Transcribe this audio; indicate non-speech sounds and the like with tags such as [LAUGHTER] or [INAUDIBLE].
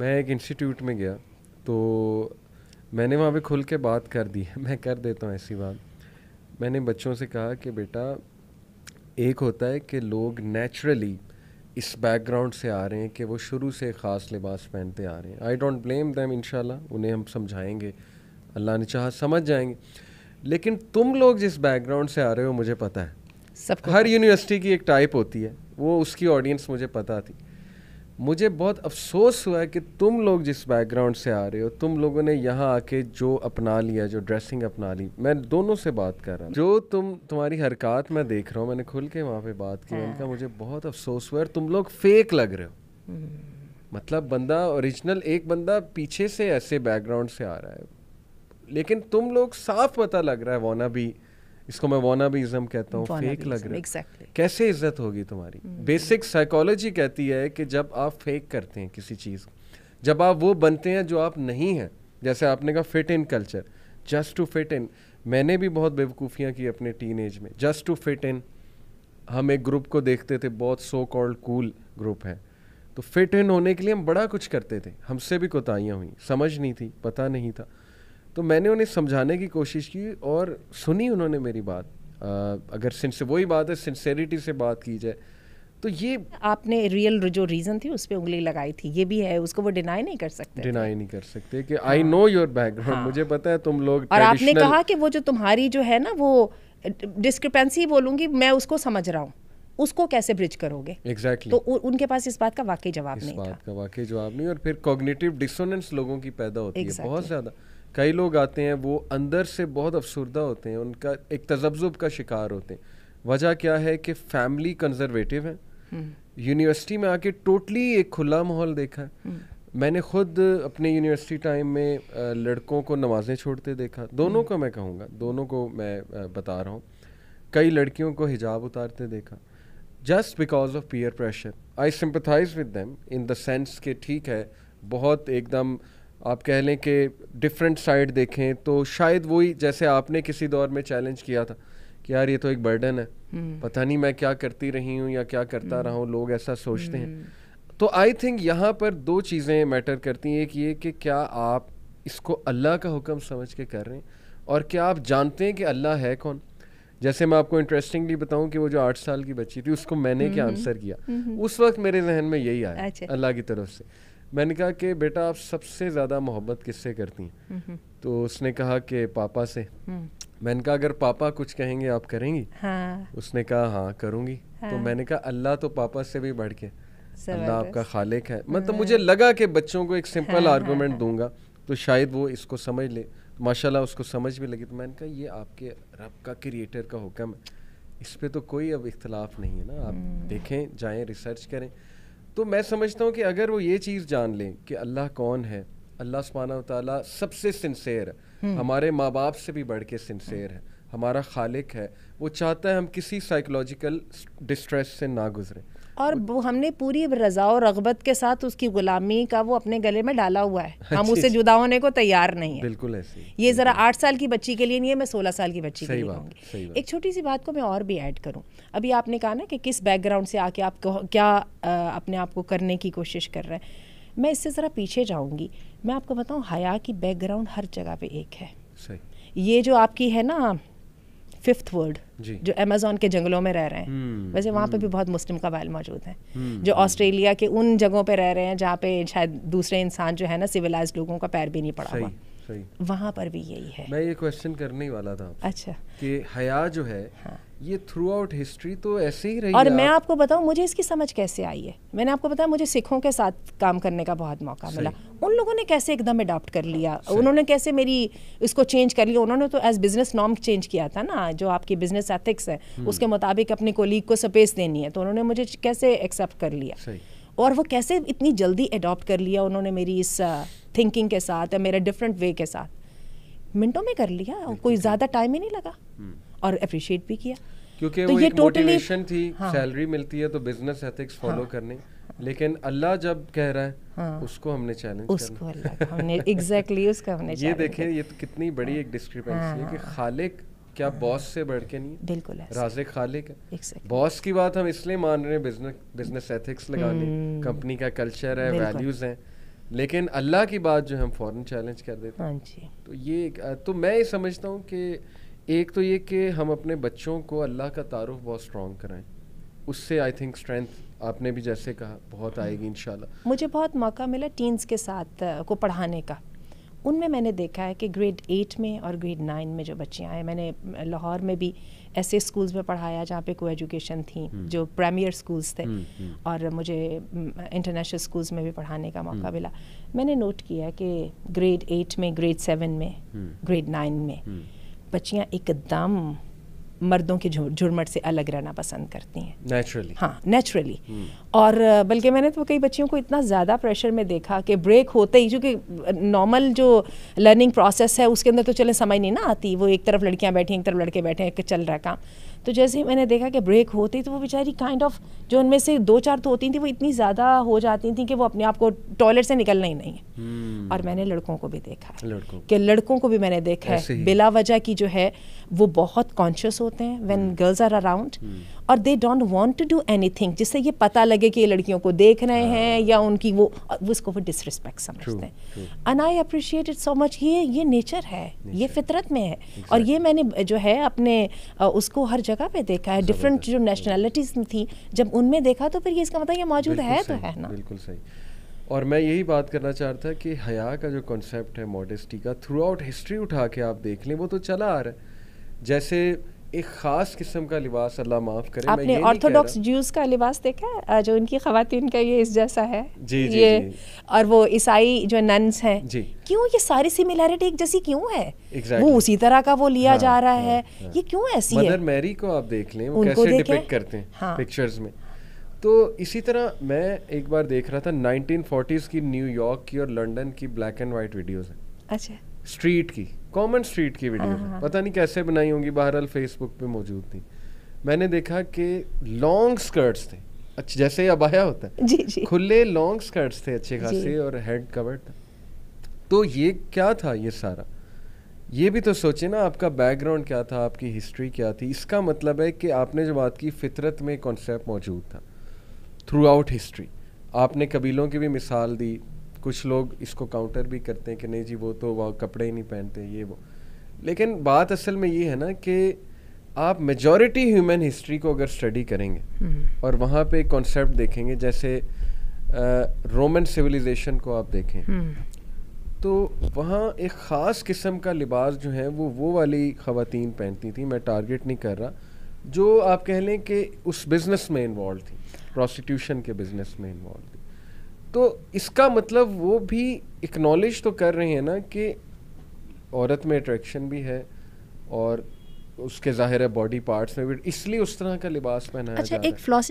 मैं एक इंस्टीट्यूट में गया तो मैंने वहाँ पे खुल के बात कर दी है [LAUGHS] मैं कर देता हूँ ऐसी बात मैंने बच्चों से कहा कि बेटा एक होता है कि लोग नेचुरली इस बैकग्राउंड से आ रहे हैं कि वो शुरू से ख़ास लिबास पहनते आ रहे हैं आई डोंट ब्लेम दैम इन उन्हें हम समझाएंगे अल्लाह ने चाह समझ जाएंगे लेकिन तुम लोग जिस बैकग्राउंड से आ रहे हो मुझे पता है सब हर यूनिवर्सिटी की एक टाइप होती है वो उसकी ऑडियंस मुझे पता थी मुझे बहुत अफसोस हुआ कि तुम लोग जिस बैकग्राउंड से आ रहे हो तुम लोगों ने यहाँ आके जो अपना लिया जो ड्रेसिंग अपना ली मैं दोनों से बात कर रहा हूँ जो तुम तुम्हारी हरकत मैं देख रहा हूँ मैंने खुल के वहाँ पे बात की उनका हाँ। मुझे बहुत अफसोस हुआ और तुम लोग फेक लग रहे हो हम्म। मतलब बंदा ओरिजिनल एक बंदा पीछे से ऐसे बैकग्राउंड से आ रहा है लेकिन तुम लोग साफ पता लग रहा है वोना भी इसको मैं वॉनाबीज्म कहता हूँ फेक लग रहा है exactly. कैसे इज्जत होगी तुम्हारी बेसिक हम्म। साइकोलॉजी कहती है कि जब आप फेक करते हैं किसी चीज़ जब आप वो बनते हैं जो आप नहीं हैं जैसे आपने कहा fit in culture just to fit in मैंने भी बहुत बेवकूफ़ियाँ की अपने टीन में जस्ट टू फिट इन हम एक ग्रुप को देखते थे बहुत सो कॉल्ड कूल ग्रुप है तो फिट इन होने के लिए हम बड़ा कुछ करते थे हमसे भी कोताहियाँ हुई समझ नहीं थी पता नहीं था तो मैंने उन्हें समझाने की कोशिश की और सुनी उन्होंने मेरी बात आ, अगर सिंसे वही बात है सिंसेरिटी से बात की जाए तो ये आपने रियल जो रीज़न थी उस पर उंगली लगाई थी ये भी है उसको वो डिनाई नहीं कर सकते डिनाई नहीं कर सकते कि आई नो योर बैकग्राउंड मुझे पता है तुम लोग और आपने कहा कि वो जो तुम्हारी जो है ना वो डिस्क्रिपेंसी बोलूँगी मैं उसको समझ रहा हूँ उसको कैसे ब्रिज करोगे exactly. तो उ, उनके पास इस बात का वाकई जवाब नहीं बात था का वाकई जवाब नहीं और फिर कॉग्निटिव डिसोनेंस लोगों की पैदा होती exactly. है बहुत ज़्यादा कई लोग आते हैं वो अंदर से बहुत अफसरदा होते हैं उनका एक तजब्जुब का शिकार होते हैं वजह क्या है कि फैमिली कंजर्वेटिव है यूनिवर्सिटी में आके टोटली एक खुला माहौल देखा है हम्म। मैंने खुद अपने यूनिवर्सिटी टाइम में लड़कों को नमाज़ें छोड़ते देखा दोनों हम्म। का मैं कहूँगा दोनों को मैं बता रहा हूँ कई लड़कियों को हिजाब उतारते देखा just because of peer pressure I sympathise with them in देंस कि ठीक है बहुत एकदम आप कह लें कि डिफरेंट साइड देखें तो शायद वही जैसे आपने किसी दौर में चैलेंज किया था कि यार ये तो एक बर्डन है hmm. पता नहीं मैं क्या करती रही हूँ या क्या करता hmm. रहा हूँ लोग ऐसा सोचते hmm. हैं हम्म। तो आई थिंक यहाँ पर दो चीज़ें मैटर करती हैं एक ये कि क्या आप इसको अल्लाह का हुक्म समझ के कर रहे हैं और क्या आप जानते हैं कि अल्लाह है कौन जैसे मैं आपको इंटरेस्टिंगली बताऊं कि वो जो आठ साल की बच्ची थी उसको मैंने क्या आंसर किया उस वक्त मेरे जहन में यही आया अच्छा। अल्लाह की तरफ से मैंने कहा कि बेटा आप सबसे ज़्यादा मोहब्बत किससे करती हैं तो उसने कहा कि पापा से हम्म। मैंने कहा अगर पापा कुछ कहेंगे आप करेंगी हाँ। उसने कहा हाँ करूँगी तो हाँ। तो मैंने कहा अल्लाह तो पापा से भी बढ़ के अल्लाह आपका खालिक है मतलब मुझे हाँ। लगा कि बच्चों को एक सिंपल आर्गूमेंट हाँ, हाँ, दूंगा तो शायद वो इसको समझ ले माशा माशाल्लाह उसको समझ में लगी तो मैंने कहा ये आपके रब का क्रिएटर का हुक्म है इस पर तो कोई अब इख्तलाफ नहीं है ना आप हम्म। देखें जाएं रिसर्च करें तो मैं समझता हूँ कि अगर वो ये चीज़ जान लें कि अल्लाह कौन है अल्लाह सुबहाना ताली सबसे सिंसेर है हम्म। हमारे माँ बाप से भी बढ़ के सिंसेर है हमारा खालिक है वो चाहता है हम किसी साइकोलॉजिकल डिस्ट्रेस से ना गुजरें और वो हमने पूरी रजा और रगबत के साथ उसकी गुलामी का वो अपने गले में डाला हुआ है हाँ हम उसे जुदा होने को तैयार नहीं है बिल्कुल ऐसे ये ज़रा आठ साल की बच्ची के लिए नहीं है मैं सोलह साल की बच्ची के लिए कहूँगी एक छोटी सी बात को मैं और भी ऐड करूँ अभी आपने कहा ना कि किस बैकग्राउंड से आके आप क्या अपने आप को करने की कोशिश कर रहे हैं मैं इससे ज़रा पीछे जाऊँगी मैं आपको बताऊँ हया की बैकग्राउंड हर जगह पर एक है ये जो आपकी है ना फिफ्थ वर्ल्ड जो अमेजोन के जंगलों में रह रहे हैं हम्म, वैसे वहाँ पे हम्म। भी बहुत मुस्लिम कबाइल मौजूद हैं हम्म, जो ऑस्ट्रेलिया के उन जगहों पे रह रहे हैं जहाँ पे शायद दूसरे इंसान जो है ना सिविलाइज लोगों का पैर भी नहीं पड़ा हुआ सही वहाँ पर भी यही है मैं ये क्वेश्चन करने ही वाला था अच्छा कि हया जो है हाँ। ये थ्रू आउट हिस्ट्री तो ऐसे ही रही और मैं आप... आपको बताऊँ मुझे इसकी समझ कैसे आई है मैंने आपको बताया मुझे सिखों के साथ काम करने का बहुत मौका मिला उन लोगों ने कैसे एकदम अडॉप्ट कर लिया उन्होंने कैसे मेरी इसको चेंज कर लिया उन्होंने तो एज बिजनेस नॉर्म चेंज किया था ना जो आपकी बिजनेस एथिक्स है हम्म। उसके मुताबिक अपने कोलीग को स्पेस देनी है तो उन्होंने मुझे कैसे एक्सेप्ट कर लिया और वो कैसे इतनी जल्दी अडॉप्ट कर लिया उन्होंने मेरी इस थिंकिंग uh, के साथ या मेरे डिफरेंट वे के साथ मिनटों में कर लिया कोई ज़्यादा टाइम ही नहीं लगा हम्म। और अप्रिशिएट भी किया क्योंकि तो वो ये टोटली थी हाँ, सैलरी मिलती है तो बिजनेस एथिक्स फॉलो हाँ, करने लेकिन अल्लाह जब कह रहा है हाँ, उसको हमने चैलेंज उसको हमने एग्जैक्टली exactly उसका हमने [LAUGHS] ये देखें ये तो कितनी बड़ी हाँ, एक डिस्क्रिपेंसी हाँ, है कि हाँ। खालिक क्या बॉस से बढ़ के नहीं बिल्कुल राजे खालिक exactly. बॉस की बात हम इसलिए मान रहे हैं बिजनेस बिजनेस एथिक्स लगाने hmm. हम्म। कंपनी का कल्चर है वैल्यूज हैं लेकिन अल्लाह की बात जो हम फॉरन चैलेंज कर देते हैं हाँ तो ये तो मैं ये समझता हूँ कि एक तो ये कि हम अपने बच्चों को अल्लाह का तारुफ बहुत स्ट्रॉन्ग कराएं उससे आई थिंक स्ट्रेंथ आपने भी जैसे कहा बहुत आएगी हाँ। इनशाला मुझे बहुत मौका मिला टीन्स के साथ को पढ़ाने का उनमें मैंने देखा है कि ग्रेड एट में और ग्रेड नाइन में जो बच्चियाँ हैं मैंने लाहौर में भी ऐसे स्कूल्स में पढ़ाया जहाँ पे को एजुकेशन थी हम्म। जो प्रीमियर स्कूल्स थे हम्म, हम्म। और मुझे इंटरनेशनल स्कूल्स में भी पढ़ाने का मौका मिला मैंने नोट किया कि ग्रेड एट में ग्रेड सेवन में ग्रेड नाइन में बच्चियाँ एकदम मर्दों के झुरमट से अलग रहना पसंद करती हैं नेचुरली हाँ नेचुरली hmm. और बल्कि मैंने तो कई बच्चियों को इतना ज़्यादा प्रेशर में देखा कि ब्रेक होते ही क्योंकि नॉर्मल जो लर्निंग प्रोसेस है उसके अंदर तो चले समझ नहीं ना आती वो एक तरफ लड़कियाँ बैठी एक तरफ लड़के बैठे चल रहा काम तो जैसे ही मैंने देखा कि ब्रेक होती तो वो बेचारी काइंड ऑफ जो उनमें से दो चार तो होती थी वो इतनी ज़्यादा हो जाती थी कि वो अपने आप को टॉयलेट से निकलना ही नहीं है हम्म। और मैंने लड़कों को भी देखा कि लड़कों को भी मैंने देखा है बिला वजह की जो है वो बहुत कॉन्शियस होते हैं वेन गर्ल्स आर अराउंड और they don't want to do anything जिससे ये पता लगे कि ये लड़कियों को देख रहे हैं हाँ। या उनकी वो उसको वो डिसरिस्पेक्ट समझते हैं and I appreciate it so much ये ये नेचर है nature. ये फितरत में है exactly. और ये मैंने जो है अपने उसको हर जगह पे देखा है डिफरेंट जो नेशनैलिटीज थी जब उनमें देखा तो फिर ये इसका मतलब ये मौजूद है तो है ना बिल्कुल सही और मैं यही बात करना चाहता था कि हया का जो कॉन्सेप्ट है मॉडेस्टी का थ्रू आउट हिस्ट्री उठा के आप देख लें वो तो चला आ रहा है जैसे एक खास किस्म का लिबास अल्लाह माफ करे आपने ऑर्थोडॉक्स ज्यूज का लिबास देखा है जो उनकी खातन का ये इस जैसा है जी जी ये जी। और वो ईसाई जो नंस हैं क्यों ये सारी सिमिलैरिटी एक जैसी क्यों है exactly. वो उसी तरह का वो लिया हाँ, जा रहा हाँ, है हाँ, ये क्यों ऐसी मदर है मदर मैरी को आप देख लें वो कैसे डिपिक्ट करते हैं पिक्चर्स हाँ। में तो इसी तरह मैं एक बार देख रहा था 1940s की न्यूयॉर्क की और लंदन की ब्लैक एंड व्हाइट वीडियोस हैं अच्छा स्ट्रीट की कॉमन स्ट्रीट की वीडियो है हाँ, हाँ। पता नहीं कैसे बनाई होंगी बहरहाल फेसबुक पे मौजूद थी मैंने देखा कि लॉन्ग स्कर्ट्स थे अच्छा जैसे अबाया होता है जी जी खुले लॉन्ग स्कर्ट्स थे अच्छे खासे और हेड कवर था तो ये क्या था ये सारा ये भी तो सोचे ना आपका बैकग्राउंड क्या था आपकी हिस्ट्री क्या थी इसका मतलब है कि आपने जो बात की फितरत में कॉन्सेप्ट मौजूद था थ्रू आउट हिस्ट्री आपने कबीलों की भी मिसाल दी कुछ लोग इसको काउंटर भी करते हैं कि नहीं जी वो तो वहाँ कपड़े ही नहीं पहनते ये वो लेकिन बात असल में ये है ना कि आप मेजॉरिटी ह्यूमन हिस्ट्री को अगर स्टडी करेंगे हम्म। और वहाँ पे कॉन्सेप्ट देखेंगे जैसे रोमन सिविलाइजेशन को आप देखें हम्म। तो वहाँ एक ख़ास किस्म का लिबास जो है वो वो वाली ख़वातीन पहनती थी मैं टारगेट नहीं कर रहा जो आप कह लें कि उस बिज़नेस में इन्वॉल्व थी प्रोस्टिट्यूशन के बिज़नेस में इन्वॉल्व थी तो इसका मतलब वो भी इक्नॉलेज तो कर रहे हैं ना कि औरत में अट्रैक्शन भी है और उसके ज़ाहिर है बॉडी पार्ट्स में भी इसलिए उस तरह का लिबास पहनाया अच्छा एक